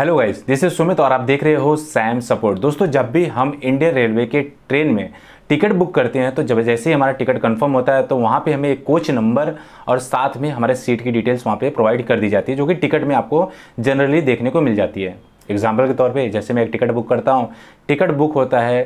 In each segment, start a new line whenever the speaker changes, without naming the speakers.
hello guys this is Sumit और आप देख रहे हो सैम सपोर्ट दोस्तों जब भी हम इंडियन रेलवे के ट्रेन में टिकट बुक करते हैं तो जब जैसे ही हमारा टिकट कंफर्म होता है तो वहाँ पे हमें एक कोच नंबर और साथ में हमारे सीट की डिटेल्स वहाँ पे प्रोवाइड कर दी जाती है जो कि टिकट में आपको जनरली देखने को मिल जाती है एग्जाम्पल के तौर पे जैसे मैं एक टिकट बुक करता हूँ टिकट बुक होता है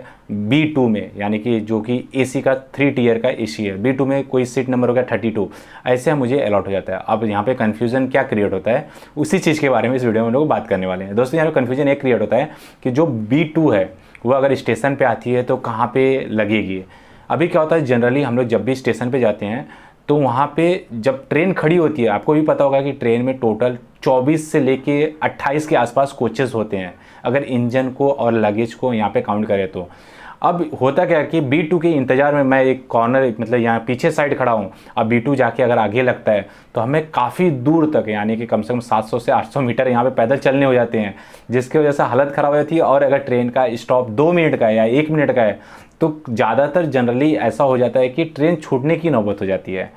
बी टू में यानी कि जो कि ए सी का थ्री टीयर का ए सी है बी टू में कोई सीट नंबर हो गया थर्टी टू ऐसे मुझे अलॉट हो जाता है अब यहाँ पे कन्फ्यूजन क्या क्रिएट होता है उसी चीज़ के बारे में इस वीडियो में हम लोग बात करने वाले हैं दोस्तों यहाँ पर कन्फ्यूजन ये क्रिएट होता है कि जो बी टू है वो अगर स्टेशन पर आती है तो कहाँ पर लगेगी अभी क्या होता है जनरली हम लोग जब भी स्टेशन पर जाते हैं तो वहाँ पे जब ट्रेन खड़ी होती है आपको भी पता होगा कि ट्रेन में टोटल 24 से लेके 28 के आसपास कोचेस होते हैं अगर इंजन को और लगेज को यहाँ पे काउंट करें तो अब होता क्या कि बी टू के इंतज़ार में मैं एक कॉर्नर मतलब यहाँ पीछे साइड खड़ा हूँ अब बी टू जाके अगर आगे लगता है तो हमें काफ़ी दूर तक यानी कि कम से कम 700 से 800 मीटर यहाँ पे पैदल चलने हो जाते हैं जिसकी वजह से हालत ख़राब हो जाती है और अगर ट्रेन का स्टॉप दो मिनट का है या एक मिनट का है तो ज़्यादातर जनरली ऐसा हो जाता है कि ट्रेन छूटने की नौबत हो जाती है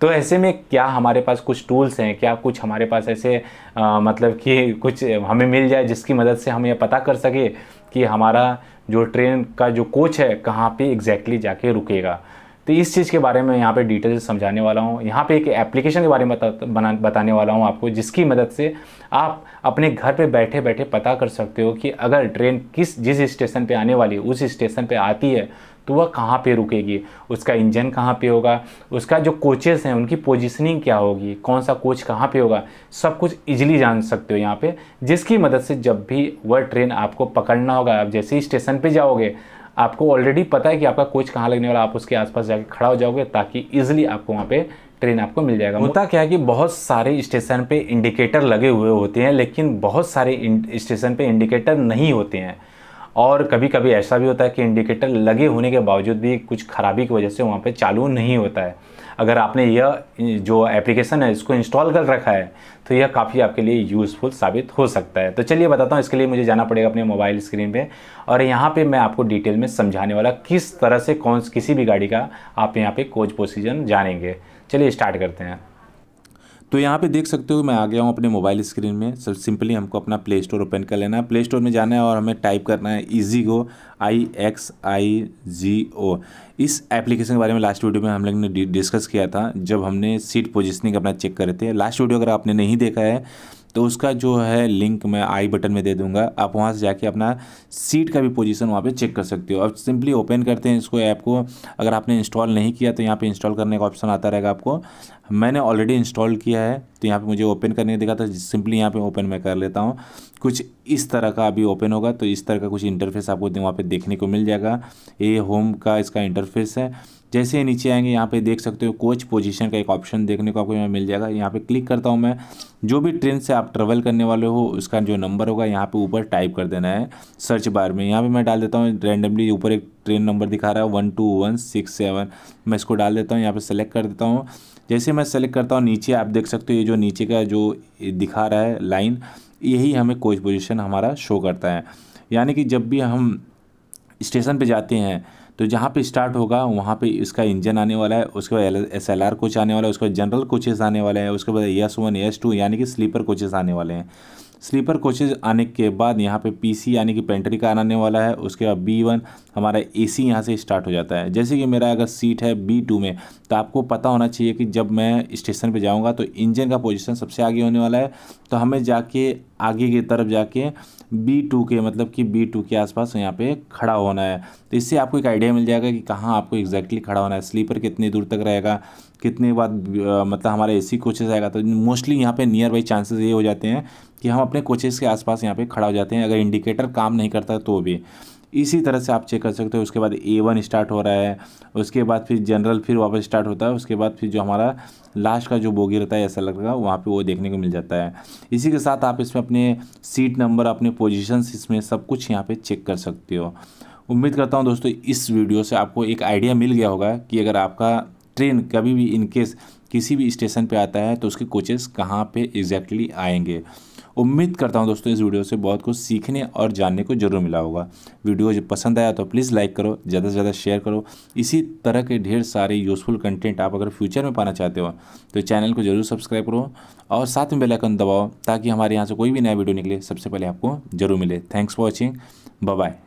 तो ऐसे में क्या हमारे पास कुछ टूल्स हैं क्या कुछ हमारे पास ऐसे आ, मतलब कि कुछ हमें मिल जाए जिसकी मदद से हम यह पता कर सके कि हमारा जो ट्रेन का जो कोच है कहाँ पे एग्जैक्टली exactly जाके रुकेगा तो इस चीज़ के बारे में यहाँ पे डिटेल समझाने वाला हूँ यहाँ पे एक एप्लीकेशन के बारे में बता बना बताने वाला हूँ आपको जिसकी मदद से आप अपने घर पे बैठे बैठे पता कर सकते हो कि अगर ट्रेन किस जिस स्टेशन पे आने वाली है उस स्टेशन पे आती है तो वह कहाँ पे रुकेगी उसका इंजन कहाँ पे होगा उसका जो कोचेस हैं उनकी पोजिशनिंग क्या होगी कौन सा कोच कहाँ पे होगा सब कुछ इजीली जान सकते हो यहाँ पे जिसकी मदद से जब भी वह ट्रेन आपको पकड़ना होगा आप जैसे ही स्टेशन पे जाओगे आपको ऑलरेडी पता है कि आपका कोच कहाँ लगने वाला आप उसके आसपास जाके खड़ा हो जाओगे ताकि ईजिली आपको वहाँ पे ट्रेन आपको मिल जाएगा होता क्या है कि बहुत सारे स्टेशन पे इंडिकेटर लगे हुए होते हैं लेकिन बहुत सारे स्टेशन पे इंडिकेटर नहीं होते हैं और कभी कभी ऐसा भी होता है कि इंडिकेटर लगे होने के बावजूद भी कुछ खराबी की वजह से वहाँ पर चालू नहीं होता है अगर आपने यह जो एप्लीकेशन है इसको इंस्टॉल कर रखा है तो यह काफ़ी आपके लिए यूज़फुल साबित हो सकता है तो चलिए बताता हूँ इसके लिए मुझे जाना पड़ेगा अपने मोबाइल स्क्रीन पे और यहाँ पे मैं आपको डिटेल में समझाने वाला किस तरह से कौन किसी भी गाड़ी का आप यहाँ पे कोच पोसीजन जानेंगे चलिए स्टार्ट करते हैं तो यहाँ पे देख सकते हो मैं आ गया हूँ अपने मोबाइल स्क्रीन में सर सिंपली हमको अपना प्ले स्टोर ओपन कर लेना है प्ले स्टोर में जाना है और हमें टाइप करना है ईजी गो आई एक्स आई जी ओ इस एप्लीकेशन के बारे में लास्ट वीडियो में हम लोग ने डिस्कस किया था जब हमने सीट पोजिशनिंग अपना चेक करे थे लास्ट वीडियो अगर आपने नहीं देखा है तो उसका जो है लिंक मैं आई बटन में दे दूंगा आप वहाँ से जाके अपना सीट का भी पोजीशन वहाँ पे चेक कर सकते हो अब सिंपली ओपन करते हैं इसको ऐप को अगर आपने इंस्टॉल नहीं किया तो यहाँ पे इंस्टॉल करने का ऑप्शन आता रहेगा आपको मैंने ऑलरेडी इंस्टॉल किया है तो यहाँ पे मुझे ओपन करने देखा था सिंपली यहाँ पे ओपन मैं कर लेता हूँ कुछ इस तरह का अभी ओपन होगा तो इस तरह का कुछ इंटरफेस आपको वहाँ पे देखने को मिल जाएगा ये होम का इसका इंटरफेस है जैसे ही नीचे आएंगे यहाँ पे देख सकते हो कोच पोजीशन का एक ऑप्शन देखने को आपको यहाँ मिल जाएगा यहाँ पे क्लिक करता हूँ मैं जो भी ट्रेन से आप ट्रेवल करने वाले हो उसका जो नंबर होगा यहाँ पे ऊपर टाइप कर देना है सर्च बार में यहाँ पे मैं डाल देता हूँ रैंडमली ऊपर एक ट्रेन नंबर दिखा रहा है one two one six seven मैं इसको डाल देता हूँ यहाँ पर सेलेक्ट कर देता हूँ जैसे मैं सेलेक्ट करता हूँ नीचे आप देख सकते हो ये जो नीचे का जो दिखा रहा है लाइन यही हमें कोच पोजिशन हमारा शो करता है यानी कि जब भी हम स्टेशन पर जाते हैं तो जहाँ पे स्टार्ट होगा वहाँ पे इसका इंजन आने वाला है उसके बाद एस एल आर कोच आने वाला है उसके बाद जनरल कोचेज़ आने वाले हैं उसके बाद एस वन एस टू यानी कि स्लीपर कोचेज़ आने वाले हैं स्लीपर कोचेज आने के बाद यहाँ पे पीसी यानी कि पेंट्री कार आने वाला है उसके बाद बी वन हमारा ए सी यहाँ से स्टार्ट हो जाता है जैसे कि मेरा अगर सीट है बी टू में तो आपको पता होना चाहिए कि जब मैं स्टेशन पे जाऊँगा तो इंजन का पोजीशन सबसे आगे होने वाला है तो हमें जाके आगे की तरफ जाके बी टू के मतलब कि बी टू के आसपास यहाँ पे खड़ा होना है तो इससे आपको एक आइडिया मिल जाएगा कि कहाँ आपको एग्जैक्टली खड़ा होना है स्लीपर कितनी दूर तक रहेगा कितने बाद मतलब ए एसी कोचेस आएगा तो मोस्टली यहाँ पे नियर बाई चांसेस ये हो जाते हैं कि हम अपने कोचेस के आसपास यहाँ पे खड़ा हो जाते हैं अगर इंडिकेटर काम नहीं करता तो भी इसी तरह से आप चेक कर सकते हो उसके बाद ए वन स्टार्ट हो रहा है उसके बाद फिर जनरल फिर वापस स्टार्ट होता है उसके बाद फिर जो हमारा लास्ट का जो बोगी रहता है ऐसा लगेगा वहाँ पे वो देखने को मिल जाता है इसी के साथ आप इसमें अपने सीट नंबर अपने पोजिशन इसमें सब कुछ यहाँ पर चेक कर सकते हो उम्मीद करता हूँ दोस्तों इस वीडियो से आपको एक आइडिया मिल गया होगा कि अगर आपका ट्रेन कभी भी इनकेस किसी भी स्टेशन पे आता है तो उसके कोचेस कहाँ पे एग्जैक्टली exactly आएंगे उम्मीद करता हूँ दोस्तों इस वीडियो से बहुत कुछ सीखने और जानने को जरूर मिला होगा वीडियो जब पसंद आया तो प्लीज़ लाइक करो ज़्यादा से ज़्यादा शेयर करो इसी तरह के ढेर सारे यूज़फुल कंटेंट आप अगर फ्यूचर में पाना चाहते हो तो चैनल को जरूर सब्सक्राइब करो और साथ में बेलाइकन दबाओ ताकि हमारे यहाँ से कोई भी नया वीडियो निकले सबसे पहले आपको जरूर मिले थैंक्स फॉर वॉचिंग बाय